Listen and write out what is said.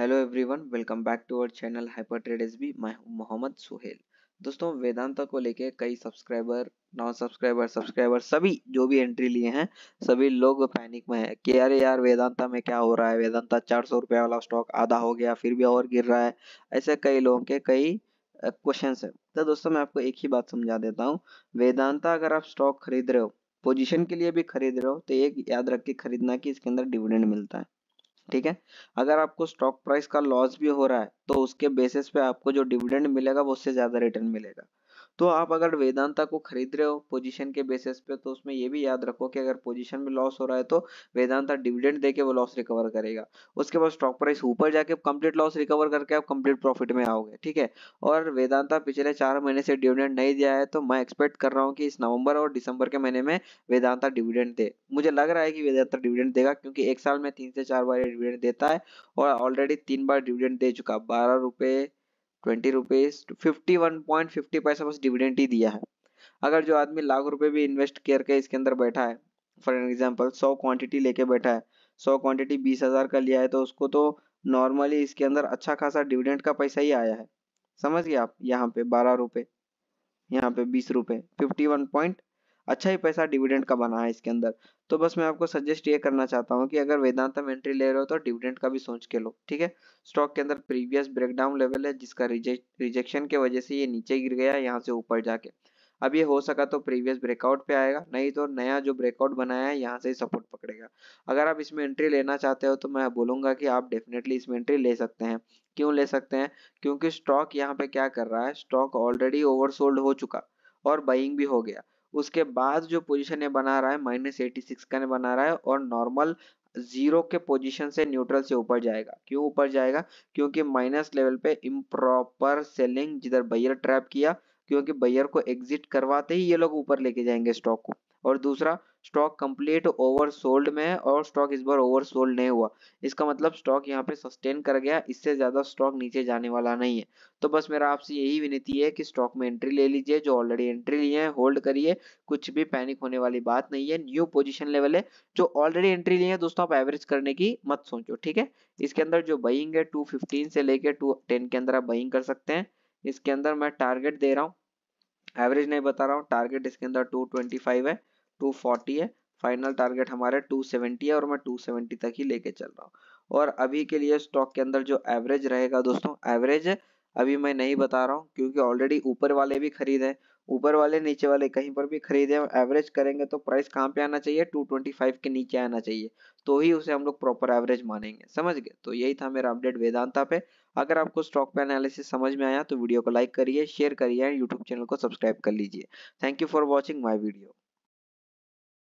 hello everyone welcome back to our channel hyper trade S B मैं मोहम्मद सुहेल दोस्तों वेदांता को लेके कई सब्सक्राइबर नॉन सब्सक्राइबर सब्सक्राइबर सभी जो भी एंट्री लिए हैं सभी लोग पैनिक में हैं कि अरे यार वेदांता में क्या हो रहा है वेदांता चार सौ रुपये वाला स्टॉक आधा हो गया फिर भी और गिर रहा है ऐसे कई लोगों के कई क्वेश्चन है तो दोस्तों मैं आपको एक ही बात समझा देता हूँ वेदांता अगर आप स्टॉक खरीद रहे हो पोजिशन के लिए भी खरीद रहे हो तो एक याद रख के खरीदना कि इसके अंदर डिविडेंड मिलता है ठीक है अगर आपको स्टॉक प्राइस का लॉस भी हो रहा है तो उसके बेसिस पे आपको जो डिविडेंड मिलेगा वो उससे ज़्यादा रिटर्न मिलेगा तो आप अगर वेदांता को खरीद रहे हो पोजीशन के बेसिस पे तो उसमें ये भी याद रखो कि अगर पोजीशन में लॉस हो रहा है तो वेदांता डिविडेंड देके वो लॉस रिकवर करेगा उसके बाद स्टॉक प्राइस ऊपर जाके कंप्लीट लॉस रिकवर करके आप कंप्लीट प्रॉफिट में आओगे ठीक है और वेदांता पिछले चार महीने से डिविडेंड नहीं दिया है तो मैं एक्सपेक्ट कर रहा हूँ कि इस नवंबर और दिसंबर के महीने में वेदांता डिविडेंड दे मुझे लग रहा है कि वेदांता डिविडेंड देगा क्योंकि एक साल में तीन से चार बार डिविडेंड देता है और ऑलरेडी तीन बार डिविडेंड दे चुका बारह रुपए twenty rupees fifty one point fifty पैसा बस डिविडेंट ही दिया है अगर जो आदमी लाख रुपए भी इन्वेस्ट करके इसके अंदर बैठा है फॉर एग्जाम्पल सौ क्वांटिटी लेके बैठा है सौ क्वांटिटी बीस हजार का लिया है तो उसको तो नॉर्मली इसके अंदर अच्छा खासा डिविडेंट का पैसा ही आया है समझ गए आप यहाँ पे बारह रुपए यहाँ पे बीस रुपए फिफ्टी वन पॉइंट अच्छा ही पैसा डिविडेंड का बना है इसके अंदर तो बस मैं आपको सजेस्ट ये करना चाहता हूँ कि अगर वेदांतम एंट्री ले रहे हो तो डिविडेंड का भी सोच के लो ठीक है स्टॉक के अंदर प्रीवियस ब्रेकडाउन लेवल है जिसका रिजेक्शन के वजह से ये नीचे गिर गया यहाँ से ऊपर जाके अब ये हो सका तो प्रीवियस ब्रेकआउट पे आएगा नहीं तो नया जो ब्रेकआउट बनाया है यहाँ से ही सपोर्ट पकड़ेगा अगर आप इसमें एंट्री लेना चाहते हो तो मैं बोलूंगा कि आप डेफिनेटली इसमें एंट्री ले सकते हैं क्यों ले सकते हैं क्योंकि स्टॉक यहाँ पे क्या कर रहा है स्टॉक ऑलरेडी ओवरसोल्ड हो चुका और बाइंग भी हो गया उसके बाद जो पोजीशन ये बना रहा है माइनस एटी सिक्स का बना रहा है और नॉर्मल जीरो के पोजीशन से न्यूट्रल से ऊपर जाएगा क्यों ऊपर जाएगा क्योंकि माइनस लेवल पे इम्प्रॉपर सेलिंग जिधर बायर ट्रैप किया क्योंकि बायर को एग्जिट करवाते ही ये लोग ऊपर लेके जाएंगे स्टॉक को और दूसरा स्टॉक कंप्लीट ओवर सोल्ड में है और स्टॉक इस बार ओवर सोल्ड नहीं हुआ इसका मतलब स्टॉक यहाँ पे सस्टेन कर गया इससे ज़्यादा स्टॉक नीचे जाने वाला नहीं है तो बस मेरा आपसे यही विनती है कि स्टॉक में एंट्री ले लीजिए जो ऑलरेडी एंट्री लिए हैं होल्ड करिए कुछ भी पैनिक होने वाली बात नहीं है न्यू पोजिशन लेवल है जो ऑलरेडी एंट्री लिए हैं दोस्तों आप एवरेज करने की मत सोचो ठीक है इसके अंदर जो बइंग है टू से लेकर टू के अंदर आप बइंग कर सकते हैं इसके अंदर मैं टारगेट दे रहा हूँ एवरेज नहीं बता रहा हूँ टारगेट इसके अंदर 225 है 240 है फाइनल टारगेट हमारे 270 है और मैं 270 तक ही लेके चल रहा हूँ और अभी के लिए स्टॉक के अंदर जो एवरेज रहेगा दोस्तों एवरेज अभी मैं नहीं बता रहा हूँ क्योंकि ऑलरेडी ऊपर वाले भी खरीदे ऊपर वाले नीचे वाले कहीं पर भी खरीदे एवरेज करेंगे तो प्राइस कहाँ पे आना चाहिए 225 के नीचे आना चाहिए तो ही उसे हम लोग प्रॉपर एवरेज मानेंगे समझ गए तो यही था मेरा अपडेट वेदांता पे अगर आपको स्टॉक पे एनालिसिस समझ में आया तो वीडियो को लाइक करिए शेयर करिए एंड यूट्यूब चैनल को सब्सक्राइब कर लीजिए thank you for watching my video